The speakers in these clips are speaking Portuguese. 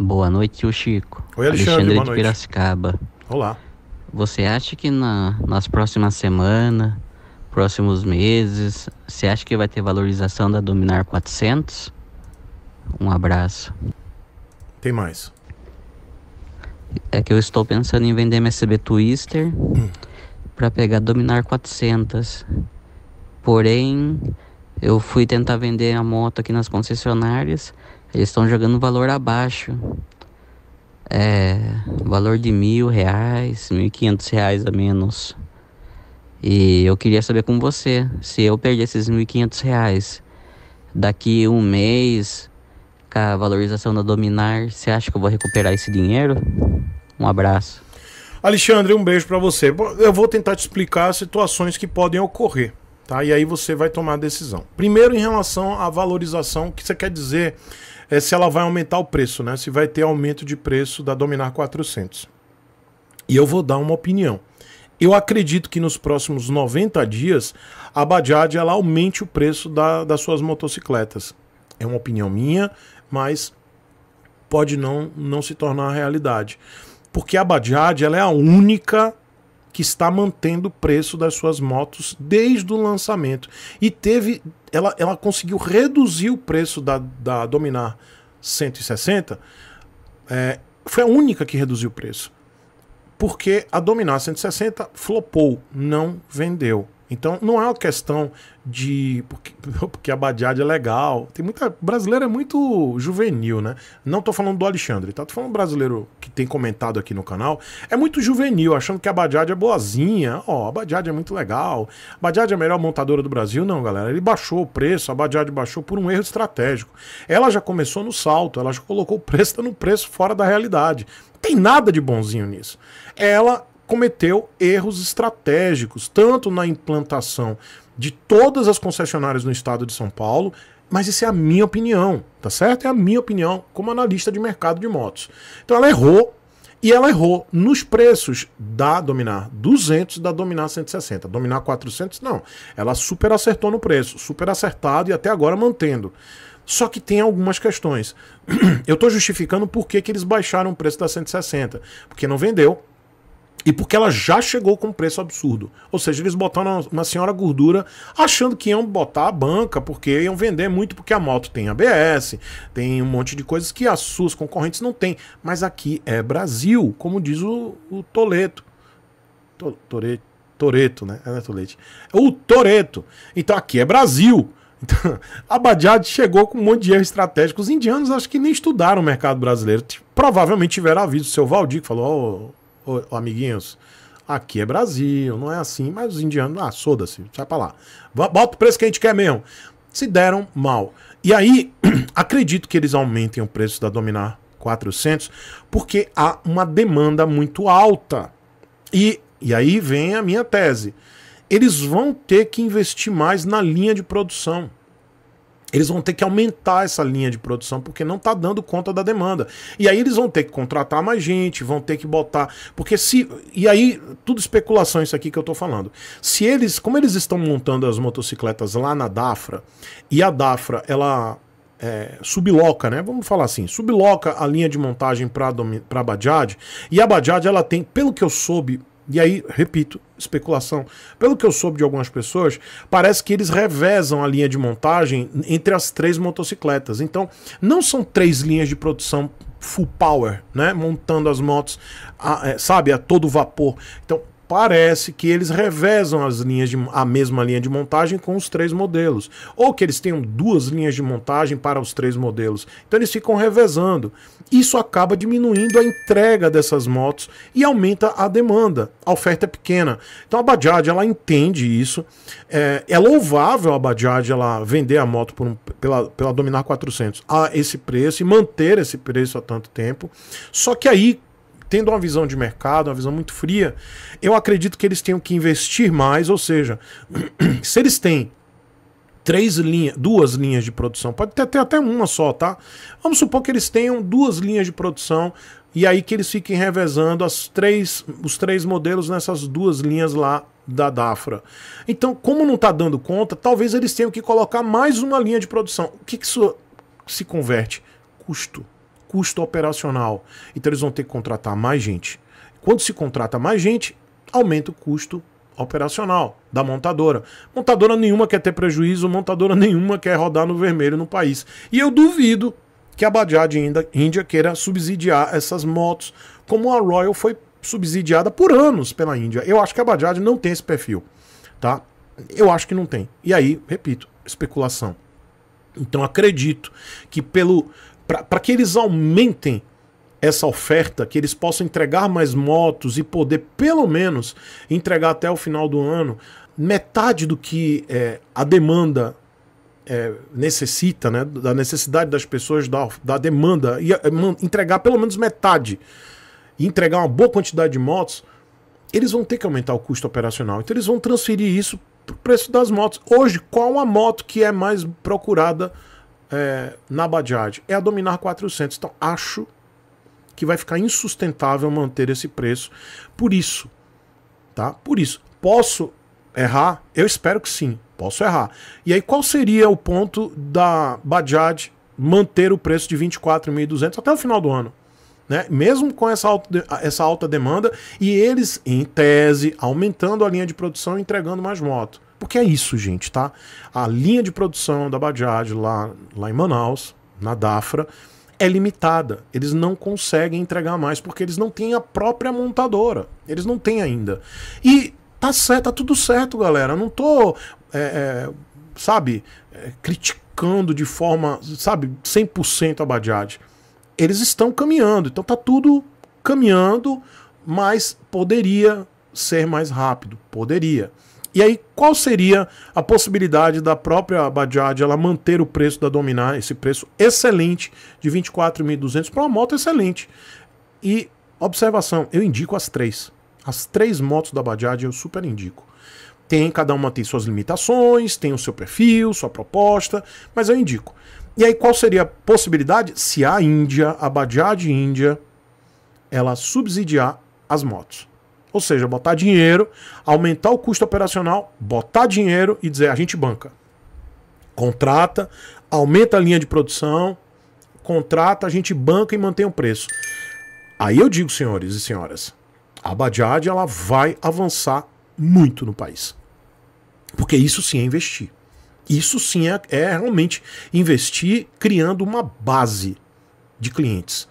Boa noite, o Chico. Oi, Alexandre, Alexandre de Piracicaba. Olá. Você acha que na, nas próximas semanas, próximos meses, você acha que vai ter valorização da Dominar 400? Um abraço. Tem mais. É que eu estou pensando em vender MSB Twister hum. para pegar Dominar 400. Porém, eu fui tentar vender a moto aqui nas concessionárias eles estão jogando valor abaixo. É, valor de mil reais, mil e quinhentos reais a menos. E eu queria saber com você, se eu perder esses mil e quinhentos reais daqui um mês, com a valorização da Dominar, você acha que eu vou recuperar esse dinheiro? Um abraço. Alexandre, um beijo para você. Eu vou tentar te explicar as situações que podem ocorrer, tá? E aí você vai tomar a decisão. Primeiro, em relação à valorização, o que você quer dizer é se ela vai aumentar o preço, né? Se vai ter aumento de preço da Dominar 400. E eu vou dar uma opinião. Eu acredito que nos próximos 90 dias a Bajaj ela aumente o preço da, das suas motocicletas. É uma opinião minha, mas pode não, não se tornar realidade. Porque a Bajaj ela é a única que está mantendo o preço das suas motos desde o lançamento. E teve. Ela, ela conseguiu reduzir o preço da, da Dominar 160. É, foi a única que reduziu o preço. Porque a Dominar 160 flopou, não vendeu. Então não é uma questão de. Porque, porque a Badiad é legal. Tem muita. Brasileiro é muito juvenil, né? Não tô falando do Alexandre, tá? Tô falando brasileiro que tem comentado aqui no canal. É muito juvenil, achando que a Badiad é boazinha. Ó, oh, a Badiad é muito legal. A Badiad é a melhor montadora do Brasil. Não, galera. Ele baixou o preço, a Badiad baixou por um erro estratégico. Ela já começou no salto, ela já colocou o preço tá no preço fora da realidade. Não tem nada de bonzinho nisso. Ela cometeu erros estratégicos, tanto na implantação de todas as concessionárias no estado de São Paulo, mas isso é a minha opinião, tá certo? É a minha opinião como analista de mercado de motos. Então ela errou e ela errou nos preços da Dominar 200 e da Dominar 160. Dominar 400, não. Ela super acertou no preço, super acertado e até agora mantendo. Só que tem algumas questões. Eu estou justificando por que, que eles baixaram o preço da 160. Porque não vendeu, e porque ela já chegou com um preço absurdo. Ou seja, eles botaram uma senhora gordura achando que iam botar a banca, porque iam vender muito, porque a moto tem ABS, tem um monte de coisas que as suas concorrentes não têm. Mas aqui é Brasil, como diz o, o Toleto. toreto, né? É, não né, Tolete. O Toreto. Então aqui é Brasil. Então, a Bajaj chegou com um monte de erros estratégicos. Os indianos acho que nem estudaram o mercado brasileiro. Provavelmente tiveram aviso. O seu Valdir que falou: ô, amiguinhos, aqui é Brasil, não é assim, mas os indianos, ah, soda-se, sai pra lá. Bota o preço que a gente quer mesmo. Se deram mal. E aí, acredito que eles aumentem o preço da Dominar 400, porque há uma demanda muito alta. E, e aí vem a minha tese. Eles vão ter que investir mais na linha de produção. Eles vão ter que aumentar essa linha de produção porque não está dando conta da demanda. E aí eles vão ter que contratar mais gente, vão ter que botar, porque se e aí tudo especulação isso aqui que eu estou falando. Se eles, como eles estão montando as motocicletas lá na Dafra e a Dafra ela é, subloca, né? Vamos falar assim, subloca a linha de montagem para para Bajaj e a Bajaj ela tem, pelo que eu soube, e aí, repito, especulação. Pelo que eu soube de algumas pessoas, parece que eles revezam a linha de montagem entre as três motocicletas. Então, não são três linhas de produção full power, né? Montando as motos, a, é, sabe, a todo vapor. Então, parece que eles revezam as linhas de, a mesma linha de montagem com os três modelos, ou que eles tenham duas linhas de montagem para os três modelos. Então eles ficam revezando. Isso acaba diminuindo a entrega dessas motos e aumenta a demanda. A oferta é pequena. Então a Bajaj ela entende isso. É, é louvável a Bajaj ela vender a moto um, pela, pela Dominar 400 a esse preço e manter esse preço há tanto tempo. Só que aí tendo uma visão de mercado, uma visão muito fria, eu acredito que eles tenham que investir mais, ou seja, se eles têm três linhas, duas linhas de produção, pode ter, ter até uma só, tá? Vamos supor que eles tenham duas linhas de produção e aí que eles fiquem revezando as três, os três modelos nessas duas linhas lá da Dafra. Então, como não está dando conta, talvez eles tenham que colocar mais uma linha de produção. O que, que isso se converte? Custo custo operacional. Então eles vão ter que contratar mais gente. Quando se contrata mais gente, aumenta o custo operacional da montadora. Montadora nenhuma quer ter prejuízo, montadora nenhuma quer rodar no vermelho no país. E eu duvido que a Bajaj Índia queira subsidiar essas motos como a Royal foi subsidiada por anos pela Índia. Eu acho que a Bajaj não tem esse perfil, tá? Eu acho que não tem. E aí, repito, especulação. Então acredito que pelo para que eles aumentem essa oferta, que eles possam entregar mais motos e poder, pelo menos, entregar até o final do ano metade do que é, a demanda é, necessita, né, da necessidade das pessoas, da, da demanda, e é, entregar pelo menos metade e entregar uma boa quantidade de motos, eles vão ter que aumentar o custo operacional. Então, eles vão transferir isso para o preço das motos. Hoje, qual a moto que é mais procurada? é, na Bajaj é a dominar 400. Então acho que vai ficar insustentável manter esse preço. Por isso, tá? Por isso, posso errar? Eu espero que sim, posso errar. E aí qual seria o ponto da Bajaj manter o preço de 24.200 até o final do ano? Né? Mesmo com essa alta, essa alta demanda e eles, em tese, aumentando a linha de produção e entregando mais moto. Porque é isso, gente, tá? A linha de produção da Bajaj lá, lá em Manaus, na Dafra, é limitada. Eles não conseguem entregar mais porque eles não têm a própria montadora. Eles não têm ainda. E tá certo, tá tudo certo, galera. Eu não tô, é, é, sabe, é, criticando de forma, sabe, 100% a Bajaj. Eles estão caminhando, então tá tudo caminhando, mas poderia ser mais rápido, poderia. E aí, qual seria a possibilidade da própria Bajaj ela manter o preço da Dominar, esse preço excelente de 24.200 para uma moto excelente? E observação, eu indico as três. As três motos da Bajaj eu super indico. Tem, cada uma tem suas limitações, tem o seu perfil, sua proposta, mas eu indico. E aí, qual seria a possibilidade se a Índia, a Bajaj Índia, ela subsidiar as motos? Ou seja, botar dinheiro, aumentar o custo operacional, botar dinheiro e dizer a gente banca. Contrata, aumenta a linha de produção, contrata, a gente banca e mantém o preço. Aí eu digo, senhores e senhoras, a Bajaj ela vai avançar muito no país. Porque isso sim é investir. Isso sim é, é realmente investir criando uma base de clientes.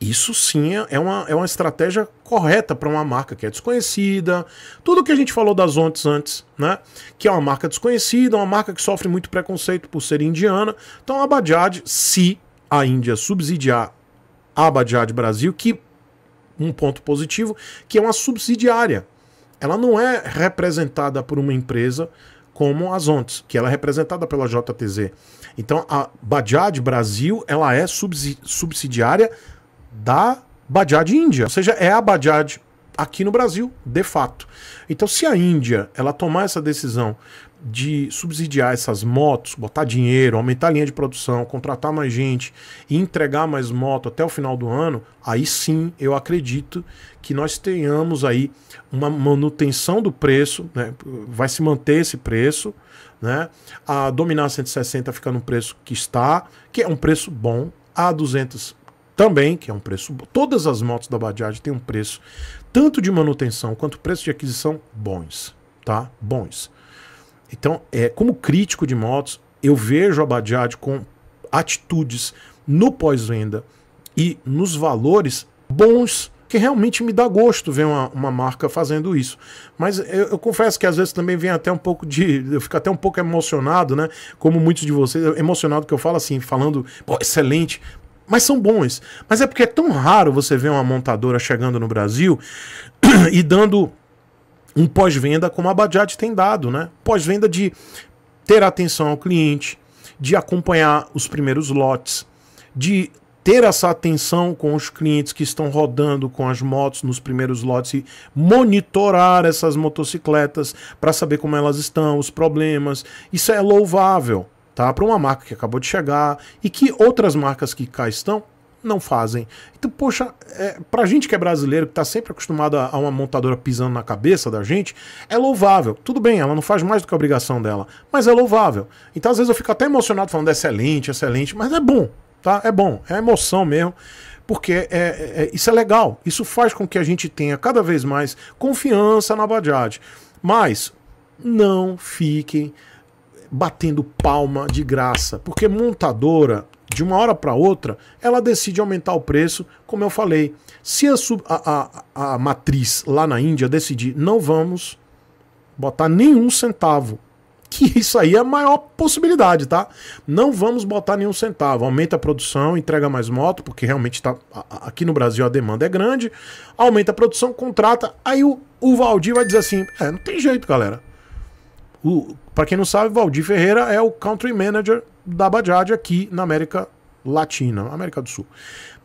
Isso sim é, é uma, é uma estratégia correta para uma marca que é desconhecida. Tudo que a gente falou das ONTs antes, né? Que é uma marca desconhecida, uma marca que sofre muito preconceito por ser indiana. Então a Bajaj, se a Índia subsidiar a Bajaj Brasil, que um ponto positivo, que é uma subsidiária. Ela não é representada por uma empresa como as ONTs, que ela é representada pela JTZ. Então a Bajaj Brasil, ela é subsidiária da Bajaj Índia. Ou seja, é a Bajaj aqui no Brasil, de fato. Então, se a Índia ela tomar essa decisão de subsidiar essas motos, botar dinheiro, aumentar a linha de produção, contratar mais gente e entregar mais moto até o final do ano, aí sim eu acredito que nós tenhamos aí uma manutenção do preço, né? vai se manter esse preço, né? A Dominar 160 fica no preço que está, que é um preço bom, a 200 também, que é um preço. Todas as motos da Bajaj têm um preço, tanto de manutenção quanto preço de aquisição, bons. Tá? Bons. Então, é, como crítico de motos, eu vejo a Bajaj com atitudes no pós-venda e nos valores bons, que realmente me dá gosto ver uma, uma marca fazendo isso. Mas eu, eu, confesso que às vezes também vem até um pouco de. Eu fico até um pouco emocionado, né? Como muitos de vocês, emocionado que eu falo assim, falando, pô, excelente, mas são bons. Mas é porque é tão raro você ver uma montadora chegando no Brasil e dando um pós-venda como a Bajaj tem dado, né? Pós-venda de ter atenção ao cliente, de acompanhar os primeiros lotes, de ter essa atenção com os clientes que estão rodando com as motos nos primeiros lotes e monitorar essas motocicletas para saber como elas estão, os problemas. Isso é louvável tá? Para uma marca que acabou de chegar e que outras marcas que cá estão não fazem. Então, poxa, é, para a gente que é brasileiro, que está sempre acostumado a, a, uma montadora pisando na cabeça da gente, é louvável. Tudo bem, ela não faz mais do que a obrigação dela, mas é louvável. Então, às vezes, eu fico até emocionado falando é excelente, excelente, mas é bom, tá? É bom, é emoção mesmo. Porque é, é, é, isso é legal, isso faz com que a gente tenha cada vez mais confiança na Bajaj. Mas não fiquem batendo palma de graça, porque montadora, de uma hora para outra, ela decide aumentar o preço, como eu falei. Se a, sub, a, a, a matriz lá na Índia decidir não vamos botar nenhum centavo, que isso aí é a maior possibilidade, tá? Não vamos botar nenhum centavo. Aumenta a produção, entrega mais moto, porque realmente tá, aqui no Brasil a demanda é grande. Aumenta a produção, contrata. Aí o, o Valdir vai dizer assim: é, não tem jeito, galera. Para quem não sabe, Valdir Ferreira é o country manager da Bajaj aqui na América Latina, América do Sul.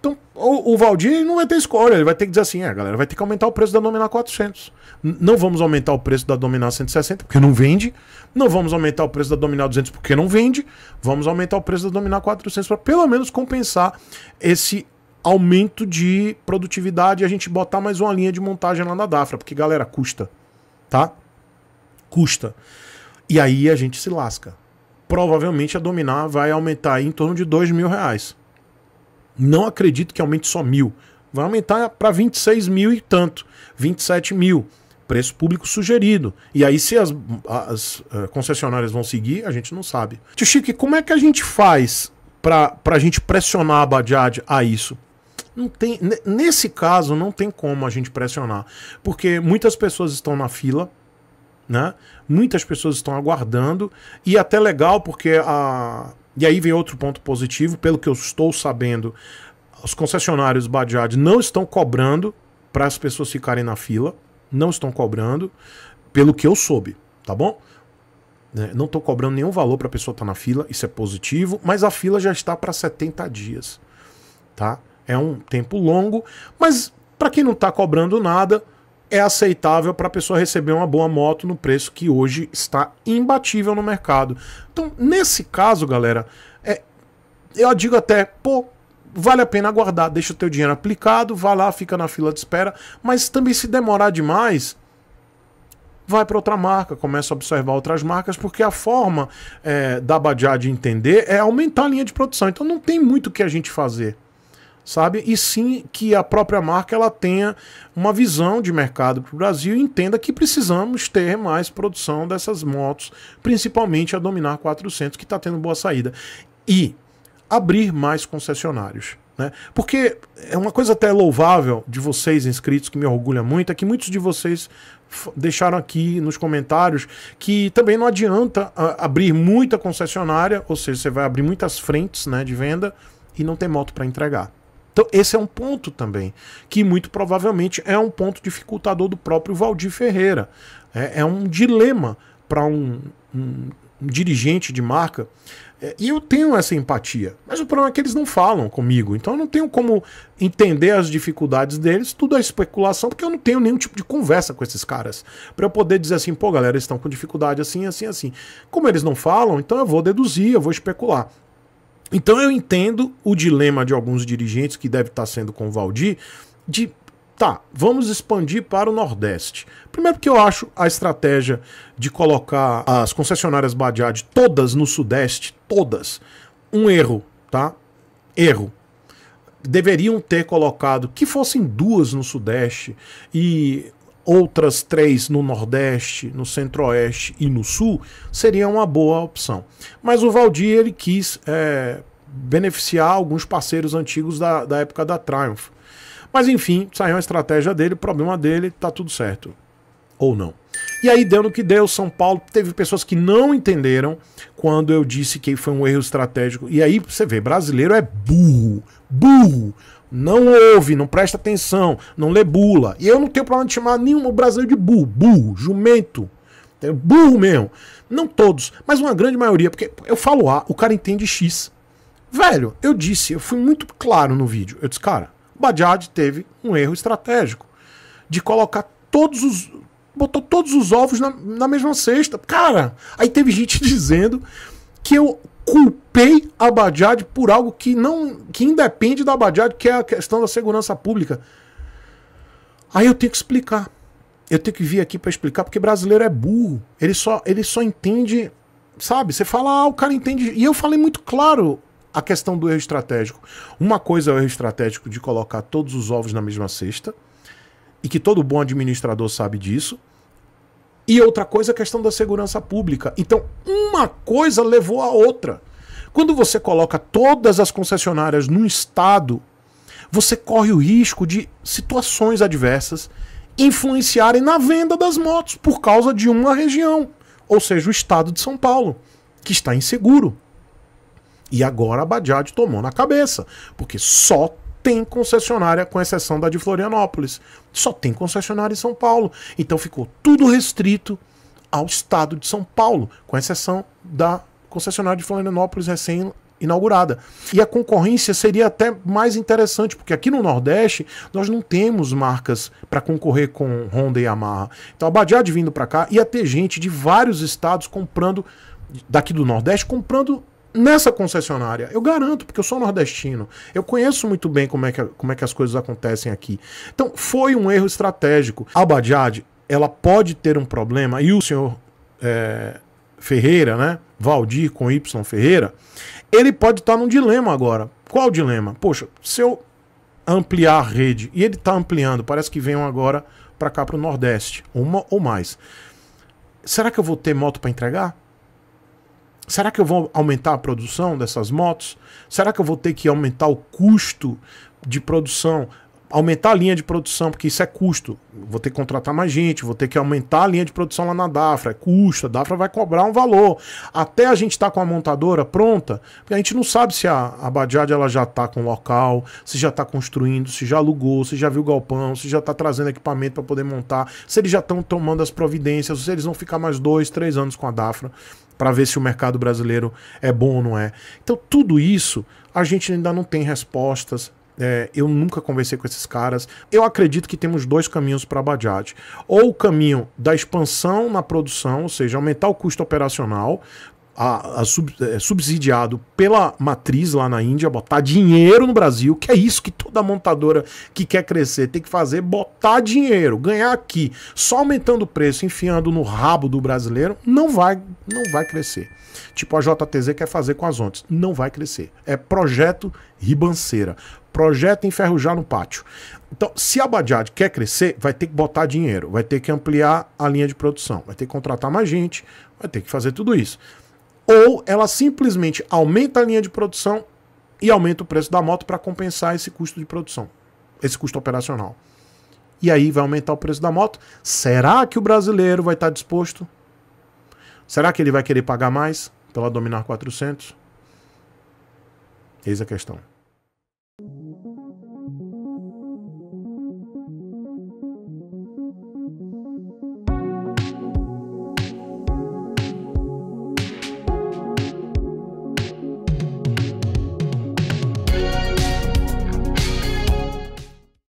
Então, o, o Valdir não vai ter escolha, ele vai ter que dizer assim: é, galera, vai ter que aumentar o preço da Dominar 400. não vamos aumentar o preço da Dominar 160 porque não vende. Não vamos aumentar o preço da Dominar 200 porque não vende. Vamos aumentar o preço da Dominar 400 para pelo menos compensar esse aumento de produtividade e a gente botar mais uma linha de montagem lá na Dafra, porque galera, custa, tá? Custa. E aí a gente se lasca. Provavelmente a dominar vai aumentar em torno de 2 mil reais. Não acredito que aumente só mil. Vai aumentar para 26 mil e tanto, 27 mil. Preço público sugerido. E aí, se as, as uh, concessionárias vão seguir, a gente não sabe. Tio Chico, como é que a gente faz para a gente pressionar a Bajaj a isso? Não tem, nesse caso, não tem como a gente pressionar. Porque muitas pessoas estão na fila, né? Muitas pessoas estão aguardando e é até legal porque a e aí vem outro ponto positivo, pelo que eu estou sabendo, os concessionários Bajaj não estão cobrando para as pessoas ficarem na fila, não estão cobrando, pelo que eu soube, tá bom? Né, não estou cobrando nenhum valor para a pessoa estar tá na fila, isso é positivo, mas a fila já está para 70 dias, tá? É um tempo longo, mas para quem não está cobrando nada, é aceitável para a pessoa receber uma boa moto no preço que hoje está imbatível no mercado. Então, nesse caso, galera, é, eu digo até, pô, vale a pena aguardar, deixa o teu dinheiro aplicado, vai lá, fica na fila de espera, mas também se demorar demais, vai para outra marca, começa a observar outras marcas, porque a forma é, da Bajaj entender é aumentar a linha de produção. Então não tem muito o que a gente fazer sabe? E sim que a própria marca ela tenha uma visão de mercado para o Brasil e entenda que precisamos ter mais produção dessas motos, principalmente a Dominar 400, que está tendo boa saída. E abrir mais concessionários. Né? Porque é uma coisa até louvável de vocês inscritos, que me orgulha muito, é que muitos de vocês deixaram aqui nos comentários que também não adianta ah, abrir muita concessionária, ou seja, você vai abrir muitas frentes né, de venda e não ter moto para entregar. Então, esse é um ponto também, que muito provavelmente é um ponto dificultador do próprio Valdir Ferreira. É, é um dilema para um, um, um, dirigente de marca. É, e eu tenho essa empatia, mas o problema é que eles não falam comigo, então eu não tenho como entender as dificuldades deles, tudo é especulação, porque eu não tenho nenhum tipo de conversa com esses caras. Para eu poder dizer assim, pô, galera, eles estão com dificuldade assim, assim, assim. Como eles não falam, então eu vou deduzir, eu vou especular. Então eu entendo o dilema de alguns dirigentes que deve estar sendo com o Valdir de tá, vamos expandir para o Nordeste. Primeiro porque eu acho a estratégia de colocar as concessionárias Badiad todas no Sudeste, todas, um erro, tá? Erro deveriam ter colocado que fossem duas no Sudeste e outras três no Nordeste, no Centro-Oeste e no Sul, seria uma boa opção. Mas o Valdir ele quis é, beneficiar alguns parceiros antigos da, da época da Triumph. Mas enfim, saiu a estratégia dele, o problema dele, tá tudo certo. Ou não. E aí deu no que deu, São Paulo teve pessoas que não entenderam quando eu disse que foi um erro estratégico. E aí você vê, brasileiro é burro, burro. Não ouve, não presta atenção, não lê bula. E eu não tenho problema de chamar nenhum brasileiro de burro, burro, jumento. É burro mesmo. Não todos, mas uma grande maioria. Porque eu falo A, o cara entende X. Velho, eu disse, eu fui muito claro no vídeo. Eu disse, cara, o Bajaj teve um erro estratégico de colocar todos os. botou todos os ovos na, na mesma cesta. Cara, aí teve gente dizendo que eu culpei a Bajaj por algo que não que independe da Bajaj, que é a questão da segurança pública. Aí eu tenho que explicar. Eu tenho que vir aqui para explicar porque brasileiro é burro. Ele só ele só entende, sabe? Você fala, ah, o cara entende. E eu falei muito claro a questão do erro estratégico. Uma coisa é o erro estratégico de colocar todos os ovos na mesma cesta, e que todo bom administrador sabe disso. E outra coisa, é a questão da segurança pública. Então, uma coisa levou a outra. Quando você coloca todas as concessionárias num estado, você corre o risco de situações adversas influenciarem na venda das motos por causa de uma região, ou seja, o estado de São Paulo, que está inseguro. E agora a Bajaj tomou na cabeça, porque só tem concessionária, com exceção da de Florianópolis. Só tem concessionária em São Paulo. Então ficou tudo restrito ao estado de São Paulo, com exceção da concessionária de Florianópolis recém inaugurada. E a concorrência seria até mais interessante, porque aqui no Nordeste nós não temos marcas para concorrer com Honda e Yamaha. Então a Badiad vindo para cá ia ter gente de vários estados comprando daqui do Nordeste comprando nessa concessionária. Eu garanto, porque eu sou nordestino. Eu conheço muito bem como é que, como é que as coisas acontecem aqui. Então, foi um erro estratégico. A Bajaj, ela pode ter um problema, e o senhor é, Ferreira, né? Valdir com Y Ferreira, ele pode estar tá num dilema agora. Qual dilema? Poxa, se eu ampliar a rede, e ele está ampliando, parece que venham agora para cá para o Nordeste, uma ou mais. Será que eu vou ter moto para entregar? Será que eu vou aumentar a produção dessas motos? Será que eu vou ter que aumentar o custo de produção? Aumentar a linha de produção, porque isso é custo. Vou ter que contratar mais gente, vou ter que aumentar a linha de produção lá na Dafra. É custo, a Dafra vai cobrar um valor. Até a gente estar tá com a montadora pronta, porque a gente não sabe se a, a Bajaj ela já está com local, se já está construindo, se já alugou, se já viu galpão, se já está trazendo equipamento para poder montar, se eles já estão tomando as providências, se eles vão ficar mais dois, três anos com a Dafra para ver se o mercado brasileiro é bom ou não é. Então, tudo isso a gente ainda não tem respostas. É, eu nunca conversei com esses caras. Eu acredito que temos dois caminhos para a Bajaj: ou o caminho da expansão na produção, ou seja, aumentar o custo operacional, a, a sub, é, subsidiado pela matriz lá na Índia, botar dinheiro no Brasil, que é isso que toda montadora que quer crescer tem que fazer, botar dinheiro, ganhar aqui, só aumentando o preço, enfiando no rabo do brasileiro, não vai, não vai crescer. Tipo a JTZ quer fazer com as ontes, não vai crescer. É projeto ribanceira, projeto enferrujar no pátio. Então, se a Bajaj quer crescer, vai ter que botar dinheiro, vai ter que ampliar a linha de produção, vai ter que contratar mais gente, vai ter que fazer tudo isso ou ela simplesmente aumenta a linha de produção e aumenta o preço da moto para compensar esse custo de produção, esse custo operacional. E aí vai aumentar o preço da moto. Será que o brasileiro vai estar tá disposto? Será que ele vai querer pagar mais pela Dominar 400? Eis a questão.